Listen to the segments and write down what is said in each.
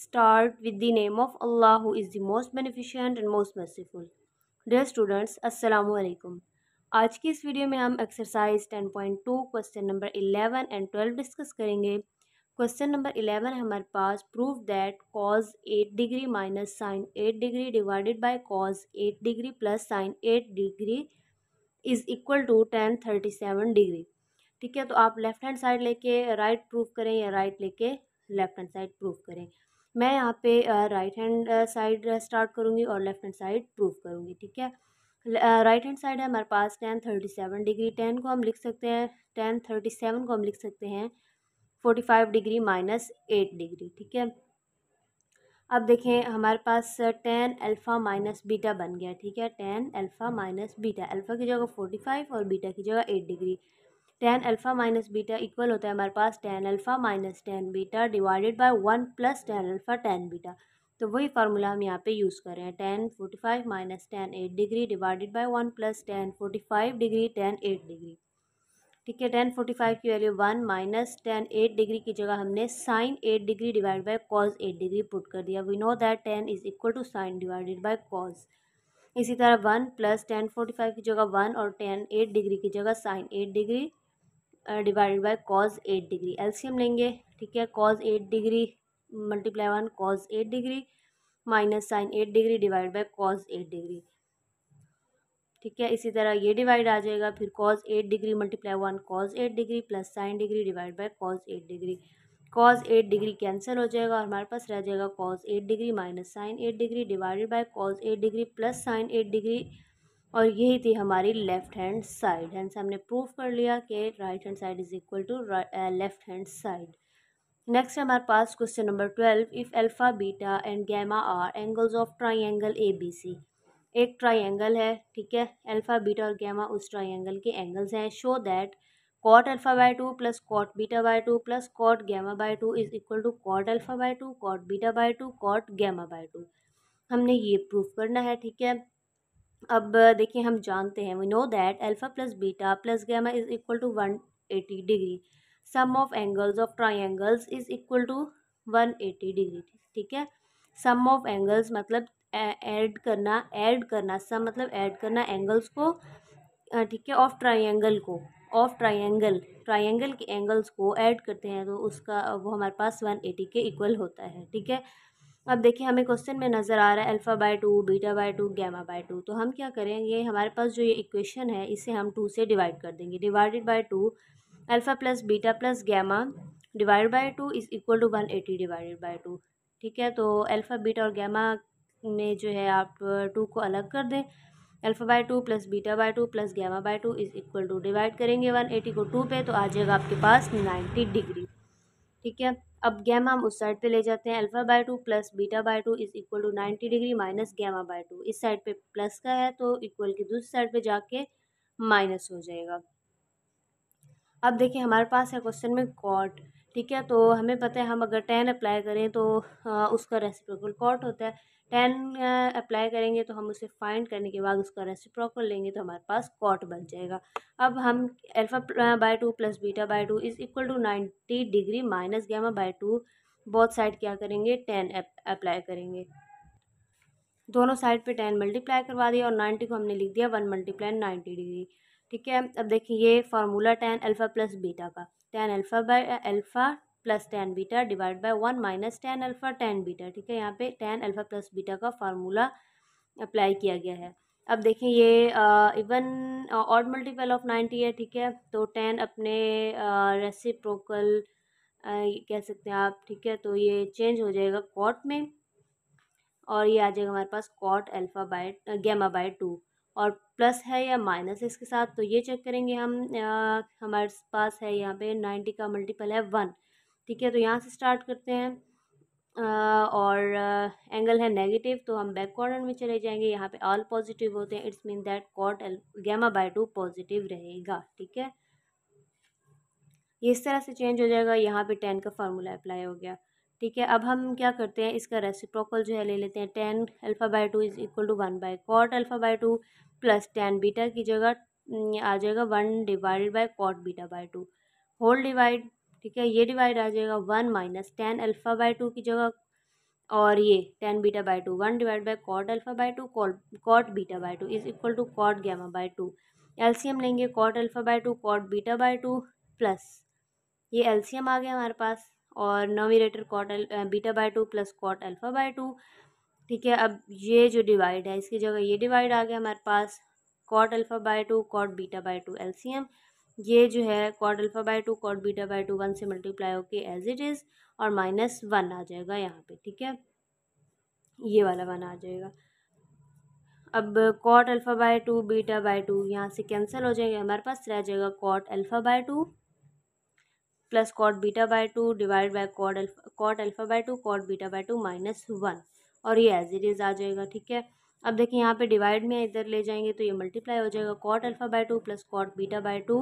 start with the name of Allah who is the most beneficent and most merciful. Dear students, Assalamu alaikum. आज की इस video में हम exercise 10.2 question number 11 and 12 discuss करेंगे question number 11 है हमारे पास prove that cos 8 degree minus sine 8 degree divided by cos 8 degree plus sine 8 degree is equal to tan thirty seven degree ठीक है तो आप लेफ़्ट हैंड साइड लेके right proof करें या राइट लेके लेफ़्ट हैंड साइड प्रूफ करें मैं यहाँ पे राइट हैंड साइड स्टार्ट करूँगी और लेफ्ट हैंड साइड प्रूव करूँगी ठीक है राइट हैंड साइड है हमारे पास tan thirty seven degree tan को हम लिख सकते हैं टेन थर्टी सेवन को हम लिख सकते हैं forty five degree minus eight degree ठीक है अब देखें हमारे पास टेन अल्फ़ा माइनस बीटा बन गया ठीक है tan alpha minus beta alpha की जगह फोर्टी फाइव और बीटा की जगह eight degree tan alpha minus beta equal होता है हमारे पास tan alpha minus tan beta divided by one plus tan alpha tan beta तो वही फार्मूला हम यहाँ पे यूज़ कर रहे हैं tan forty five minus tan eight degree divided by one plus tan forty five degree tan eight degree ठीक है टेन फोर्टी फाइव की value one minus tan eight degree की जगह हमने sine eight degree divide by cos eight degree put कर दिया we know that tan is equal to sine divided by cos इसी तरह one plus tan forty five की जगह one और टेन एट डिग्री की जगह sine eight degree divided by cos eight degree LCM लेंगे ठीक है cos eight degree multiply one cos eight degree minus sine eight degree divide by cos eight degree ठीक है इसी तरह ये डिवाइड आ जाएगा फिर cos eight degree multiply one cos eight degree plus sine degree divide by cos eight degree cos eight degree cancel हो जाएगा और हमारे पास रह जाएगा cause eight degree minus sine eight degree divided by cos eight degree plus sine eight degree और यही थी हमारी लेफ़्ट हैंड साइड एंड हमने प्रूफ कर लिया कि right hand side is equal to left hand side next हमारे पास question number twelve if alpha beta and gamma are angles of triangle A B C एक ट्राइंगल है ठीक है अल्फ़ा बीटा और गैमा उस ट्राइंगल के एंगल्स हैं show that cot alpha by two plus cot beta by two plus cot gamma by two is equal to cot alpha by two cot beta by two cot gamma by two हमने ये proof करना है ठीक है अब देखिए हम जानते हैं we know that alpha plus beta plus gamma is equal to one eighty degree sum of angles of triangles is equal to one eighty degree ठीक है सम ऑफ एंगल्स मतलब ऐड करना ऐड करना सम मतलब add करना angles को ठीक है ऑफ ट्राइंगल को ऑफ ट्राइंगल ट्राइंगल के एंगल्स को ऐड करते हैं तो उसका वो हमारे पास वन एटी के इक्वल होता है ठीक है अब देखिए हमें क्वेश्चन में नज़र आ रहा है alpha by two beta by two gamma by two तो हम क्या करेंगे हमारे पास जो ये इक्वेशन है इसे हम टू से डिवाइड कर देंगे divided by two alpha plus beta plus gamma divide by two is equal to one eighty divided by two ठीक है तो अल्फ़ा बीटा और गैमा में जो है आप टू को अलग कर दें alpha by two plus beta by two plus gamma by two is equal to divide करेंगे वन एटी को टू पे तो आ जाएगा आपके पास नाइन्टी डिग्री ठीक है अब गैमा हम उस साइड पे ले जाते हैं alpha by two plus beta by two is equal to ninety degree minus gamma by two इस साइड पे प्लस का है तो इक्वल की दूसरी साइड पे जाके माइनस हो जाएगा अब देखिए हमारे पास है क्वेश्चन में कॉट ठीक है तो हमें पता है हम अगर टेन अप्लाई करें तो हाँ, उसका रेसिप्रोकल कॉट होता है टेन अप्लाई करेंगे तो हम उसे फाइंड करने के बाद उसका रेसिप्रोकल लेंगे तो हमारे पास कॉट बन जाएगा अब हम alpha by two plus beta by two is equal to ninety degree minus gamma by two बहुत साइड क्या करेंगे टेन अप्लाई करेंगे दोनों साइड पे टेन मल्टीप्लाई करवा दिया और नाइन्टी को हमने लिख दिया वन मल्टीप्लाई नाइन्टी डिग्री ठीक है अब देखिए ये formula tan alpha plus beta का tan alpha by alpha plus tan beta divide by one minus tan alpha tan beta ठीक है यहाँ पे टेन अल्फ़ा प्लस बीटा का फार्मूला अप्लाई किया गया है अब देखिए ये even odd multiple of ninety है ठीक है तो टेन अपने रेसिप्रोकल कह सकते हैं आप ठीक है तो ये चेंज हो जाएगा कॉट में और ये आ जाएगा हमारे पास cot alpha by gamma by two और प्लस है या माइनस है इसके साथ तो ये चेक करेंगे हम आ, हमारे पास है यहाँ पे नाइन्टी का मल्टीपल है वन ठीक है तो यहाँ से स्टार्ट करते हैं आ, और आ, एंगल है नेगेटिव तो हम बैक कॉर्नर में चले जाएंगे यहाँ पे ऑल पॉजिटिव होते हैं it's mean that cot L gamma by two positive रहेगा ठीक है ये इस तरह से चेंज हो जाएगा यहाँ पे टेन का फार्मूला अप्लाई हो गया ठीक है अब हम क्या करते हैं इसका रेसिप्रोकल जो है ले लेते हैं tan alpha by two is equal to one by cot alpha by two plus tan beta की जगह आ जाएगा one divide by cot beta by two whole divide ठीक है ये डिवाइड आ जाएगा one minus tan alpha by two की जगह और ये tan beta by two one divide by cot alpha by two cot beta by two is equal to cot gamma by two LCM लेंगे cot alpha by two cot beta by two plus ये LCM आ गया हमारे पास और nominator cot beta by two plus cot alpha by two ठीक है अब ये जो डिवाइड है इसकी जगह ये डिवाइड आ गया हमारे पास cot alpha by two cot beta by two LCM ये जो है cot alpha by two cot beta by two one से मल्टीप्लाई होके एज इट इज़ और माइनस वन आ जाएगा यहाँ पे ठीक है ये वाला वन आ जाएगा अब cot alpha by two beta by two यहाँ से कैंसिल हो जाएगा हमारे पास रह जाएगा cot alpha by two plus cot beta by two divide by cot alpha cot alpha by two cot beta by two minus one और ये एज इट इज़ आ जाएगा ठीक है अब देखिए यहाँ पे डिवाइड में इधर ले जाएंगे तो ये मल्टीप्लाई हो जाएगा cot alpha by two plus cot beta by two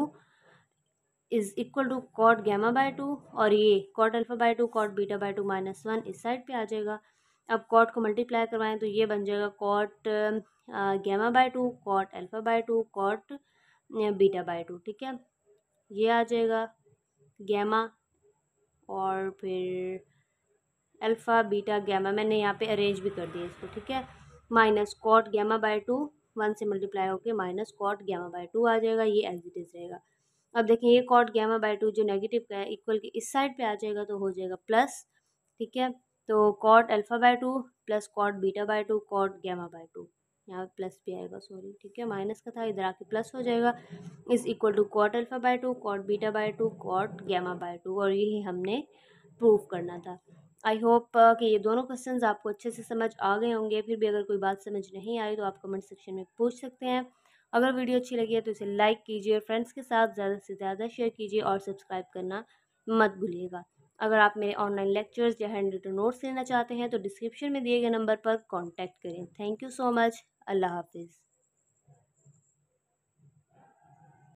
is equal to cot gamma by two और ये cot alpha by two cot beta by two minus one इस साइड पे आ जाएगा अब कॉट को मल्टीप्लाई करवाएं तो ये बन जाएगा cot gamma by two cot alpha by two cot beta by two ठीक है ये आ जाएगा गैमा और फिर अल्फ़ा बीटा गैमा मैंने यहाँ पे अरेंज भी कर दिया इसको ठीक है minus cot gamma by two one से मल्टीप्लाई होकर minus cot gamma by two आ जाएगा ये एज इट इज रहेगा अब देखें ये कॉट गैमा बाय टू जो नेगेटिव का है इक्वल के इस साइड पे आ जाएगा तो हो जाएगा प्लस ठीक है तो cot alpha by two plus cot beta by two cot gamma by two यहाँ पे प्लस भी आएगा सॉरी ठीक है माइनस का था इधर आके प्लस हो जाएगा is equal to cot alpha by two cot beta by two cot gamma by two और यही हमने प्रूव करना था आई होप uh, कि ये दोनों क्वेश्चंस आपको अच्छे से समझ आ गए होंगे फिर भी अगर कोई बात समझ नहीं आई तो आप कमेंट सेक्शन में पूछ सकते हैं अगर वीडियो अच्छी लगी है तो इसे लाइक कीजिए और फ्रेंड्स के साथ ज़्यादा से ज़्यादा शेयर कीजिए और सब्सक्राइब करना मत भूलिएगा अगर आप मेरे ऑनलाइन लेक्चर्स या हैंड रिटन नोट्स लेना चाहते हैं तो डिस्क्रिप्शन में दिए गए नंबर पर कॉन्टैक्ट करें थैंक यू सो मच अल्लाह हाफिज़